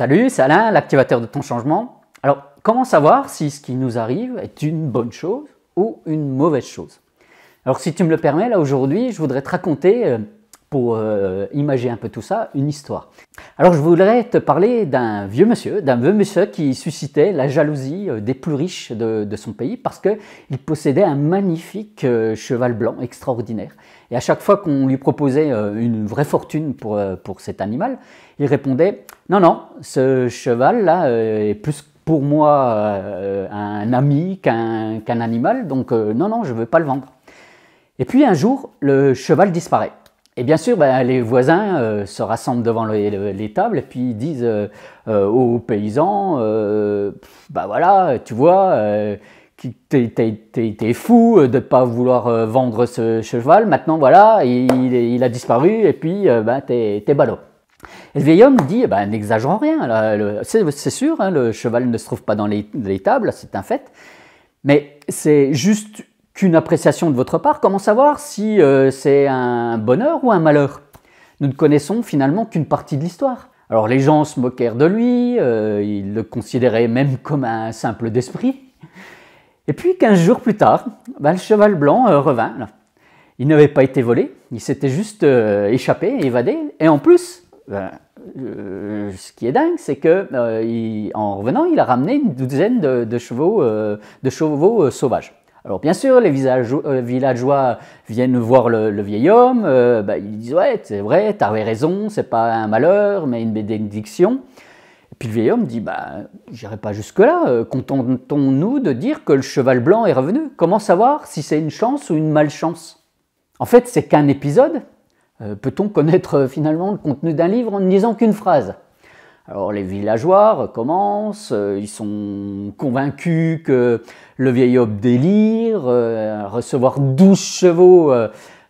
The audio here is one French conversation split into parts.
Salut, c'est Alain, l'activateur de ton changement. Alors, comment savoir si ce qui nous arrive est une bonne chose ou une mauvaise chose Alors, si tu me le permets, là aujourd'hui, je voudrais te raconter euh, pour euh, imaginer un peu tout ça, une histoire. Alors je voudrais te parler d'un vieux monsieur, d'un vieux monsieur qui suscitait la jalousie euh, des plus riches de, son pays parce qu'il possédait un magnifique euh, cheval blanc extraordinaire. Et à chaque fois qu'on lui proposait une vraie fortune pour, pour cet animal, il répondait « Non, non, ce cheval-là est plus pour moi un ami qu'un animal, donc non, non, je ne veux pas le vendre. » Et puis un jour, le cheval disparaît. Et bien sûr, ben, les voisins euh, se rassemblent devant les, tables et puis disent euh, euh, aux paysans, bah voilà, tu vois, t'es fou de ne pas vouloir vendre ce cheval, maintenant voilà, il, a disparu et puis ben, t'es ballot. Et le vieil homme dit, eh ben, n'exagérons rien, c'est sûr, hein, le cheval ne se trouve pas dans les, tables, c'est un fait, mais c'est juste qu'une appréciation de votre part, comment savoir si euh, c'est un bonheur ou un malheur Nous ne connaissons finalement qu'une partie de l'histoire. Alors les gens se moquèrent de lui, euh, ils le considéraient même comme un simple d'esprit. Et puis quinze jours plus tard, bah, le cheval blanc euh, revint. Il n'avait pas été volé, il s'était juste échappé, évadé. Et en plus, ce qui est dingue, c'est que en revenant, il a ramené une douzaine de chevaux, de chevaux sauvages. Alors bien sûr, euh, les villageois viennent voir le, vieil homme, euh, bah, ils disent ouais, c'est vrai, t'avais raison, c'est pas un malheur, mais une bénédiction. Et puis le vieil homme dit bah, j'irai pas jusque là. Euh, contentons-nous de dire que le cheval blanc est revenu. Comment savoir si c'est une chance ou une malchance En fait, c'est qu'un épisode. Peut-on connaître finalement le contenu d'un livre en ne lisant qu'une phrase alors les villageois recommencent, euh, ils sont convaincus que le vieil homme délire, euh, recevoir douze chevaux,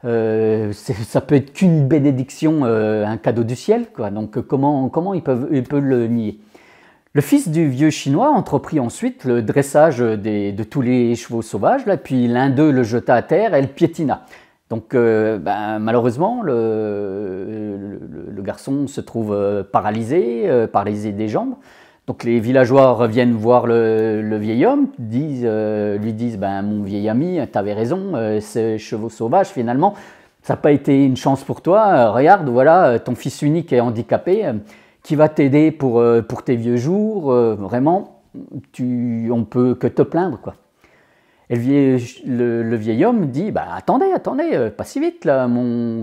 euh, ça peut être qu'une bénédiction, un cadeau du ciel. Quoi. Donc comment, comment ils, peuvent, ils le nier le fils du vieux chinois entreprit ensuite le dressage de tous les chevaux sauvages, puis l'un d'eux le jeta à terre et le piétina. Donc euh, ben, malheureusement, le, garçon se trouve euh, paralysé, euh, paralysé des jambes. Donc les villageois reviennent voir le, vieil homme, lui disent ben, Mon vieil ami, t'avais raison, ces chevaux sauvages, finalement, ça n'a pas été une chance pour toi. regarde, voilà, ton fils unique est handicapé, qui va t'aider pour, tes vieux jours. vraiment, on on peut que te plaindre. quoi. Et le vieil, homme dit bah, Attendez, attendez, euh, pas si vite là.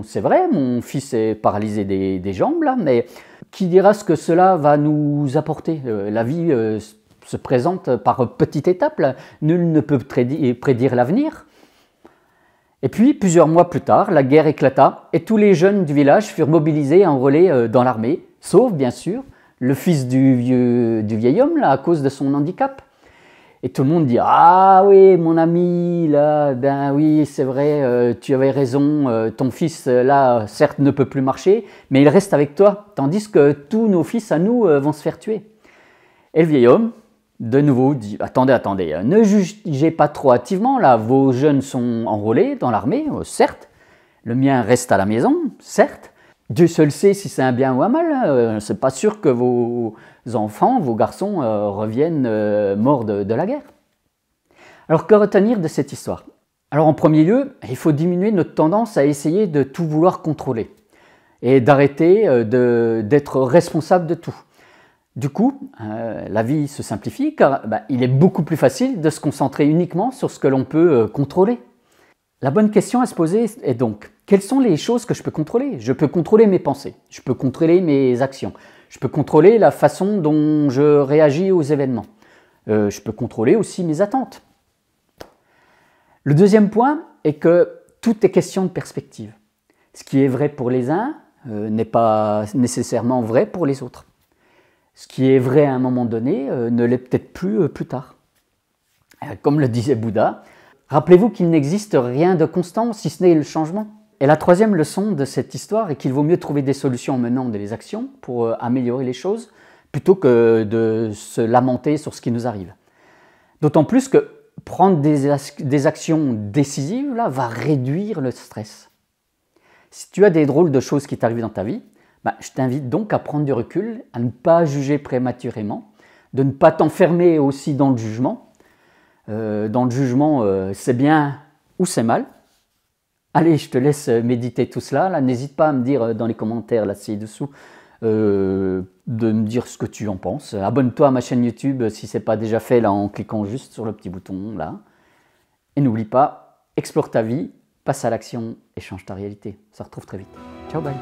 c'est vrai, mon fils est paralysé des, jambes mais qui dira ce que cela va nous apporter euh, La vie euh, se présente par petites étapes. Nul ne peut prédire l'avenir. Et puis, plusieurs mois plus tard, la guerre éclata et tous les jeunes du village furent mobilisés et enrôlés dans l'armée, sauf bien sûr le fils du, du vieil homme à cause de son handicap. Et tout le monde dit Ah oui, mon ami, là, ben oui, c'est vrai, euh, tu avais raison, euh, ton fils, euh, là, certes, ne peut plus marcher, mais il reste avec toi, tandis que tous nos fils à nous vont se faire tuer. Et le vieil homme, de nouveau, dit Attendez, attendez, ne jugez pas trop hâtivement, là, vos jeunes sont enrôlés dans l'armée, certes, le mien reste à la maison, certes, Dieu seul sait si c'est un bien ou un mal. Hein. Euh, c'est pas sûr que vos enfants, vos garçons euh, reviennent euh, morts de, la guerre. Alors que retenir de cette histoire Alors en premier lieu, il faut diminuer notre tendance à essayer de tout vouloir contrôler et d'arrêter d'être responsable de tout. Du coup, la vie se simplifie car bah, il est beaucoup plus facile de se concentrer uniquement sur ce que l'on peut contrôler. La bonne question à se poser est donc, quelles sont les choses que je peux contrôler Je peux contrôler mes pensées, je peux contrôler mes actions, je peux contrôler la façon dont je réagis aux événements, euh, je peux contrôler aussi mes attentes. Le deuxième point est que tout est question de perspective. Ce qui est vrai pour les uns euh, n'est pas nécessairement vrai pour les autres. Ce qui est vrai à un moment donné euh, ne l'est peut-être plus plus tard. comme le disait Bouddha, rappelez-vous qu'il n'existe rien de constant si ce n'est le changement. Et la troisième leçon de cette histoire est qu'il vaut mieux trouver des solutions en menant des actions pour euh, améliorer les choses plutôt que de se lamenter sur ce qui nous arrive. D'autant plus que prendre des, actions décisives là, va réduire le stress. Si tu as des drôles de choses qui t'arrivent dans ta vie, bah, je t'invite donc à prendre du recul, à ne pas juger prématurément, de ne pas t'enfermer aussi dans le jugement. Euh, dans le jugement, euh, c'est bien ou c'est mal. Allez, je te laisse euh, méditer tout cela. Là, n'hésite pas à me dire euh, dans les commentaires là ci-dessous euh, de me dire ce que tu en penses. Abonne-toi à ma chaîne YouTube si ce n'est pas déjà fait là en cliquant juste sur le petit bouton là. Et n'oublie pas, explore ta vie, passe à l'action et change ta réalité. Ça se retrouve très vite. Ciao, bye.